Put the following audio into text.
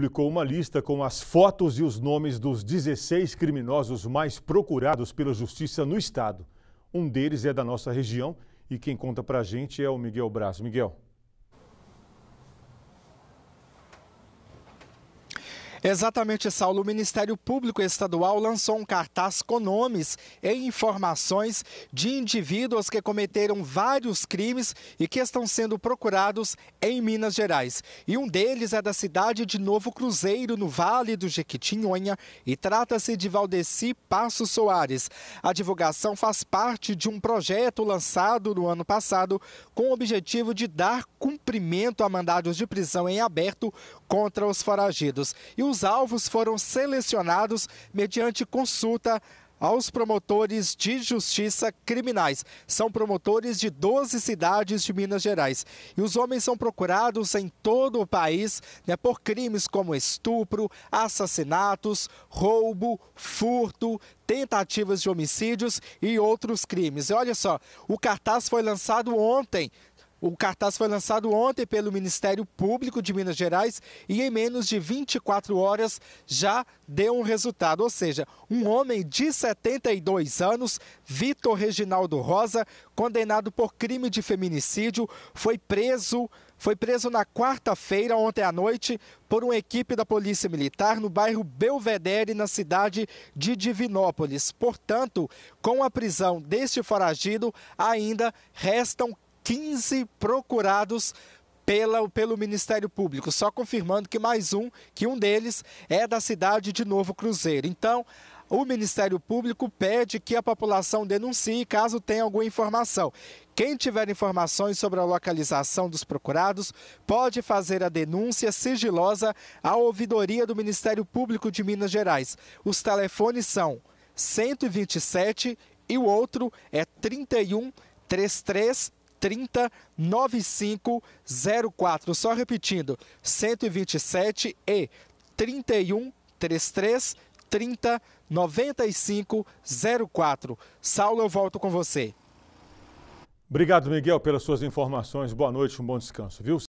publicou uma lista com as fotos e os nomes dos 16 criminosos mais procurados pela justiça no estado. Um deles é da nossa região e quem conta pra gente é o Miguel Braz. Miguel. Exatamente, Saulo. O Ministério Público Estadual lançou um cartaz com nomes e informações de indivíduos que cometeram vários crimes e que estão sendo procurados em Minas Gerais. E um deles é da cidade de Novo Cruzeiro, no Vale do Jequitinhonha, e trata-se de Valdeci Passo Soares. A divulgação faz parte de um projeto lançado no ano passado com o objetivo de dar cumprimento a mandados de prisão em aberto contra os foragidos. E os alvos foram selecionados mediante consulta aos promotores de justiça criminais. São promotores de 12 cidades de Minas Gerais. E os homens são procurados em todo o país né, por crimes como estupro, assassinatos, roubo, furto, tentativas de homicídios e outros crimes. E olha só, o cartaz foi lançado ontem o cartaz foi lançado ontem pelo Ministério Público de Minas Gerais e em menos de 24 horas já deu um resultado. Ou seja, um homem de 72 anos, Vitor Reginaldo Rosa, condenado por crime de feminicídio, foi preso foi preso na quarta-feira, ontem à noite, por uma equipe da Polícia Militar no bairro Belvedere, na cidade de Divinópolis. Portanto, com a prisão deste foragido, ainda restam 15 procurados pela, pelo Ministério Público, só confirmando que mais um, que um deles é da cidade de Novo Cruzeiro. Então, o Ministério Público pede que a população denuncie caso tenha alguma informação. Quem tiver informações sobre a localização dos procurados pode fazer a denúncia sigilosa à ouvidoria do Ministério Público de Minas Gerais. Os telefones são 127 e o outro é 31 33 30 9504. Só repetindo, 127 e 3133 33 30 9504. Saulo, eu volto com você. Obrigado, Miguel, pelas suas informações. Boa noite, um bom descanso, viu?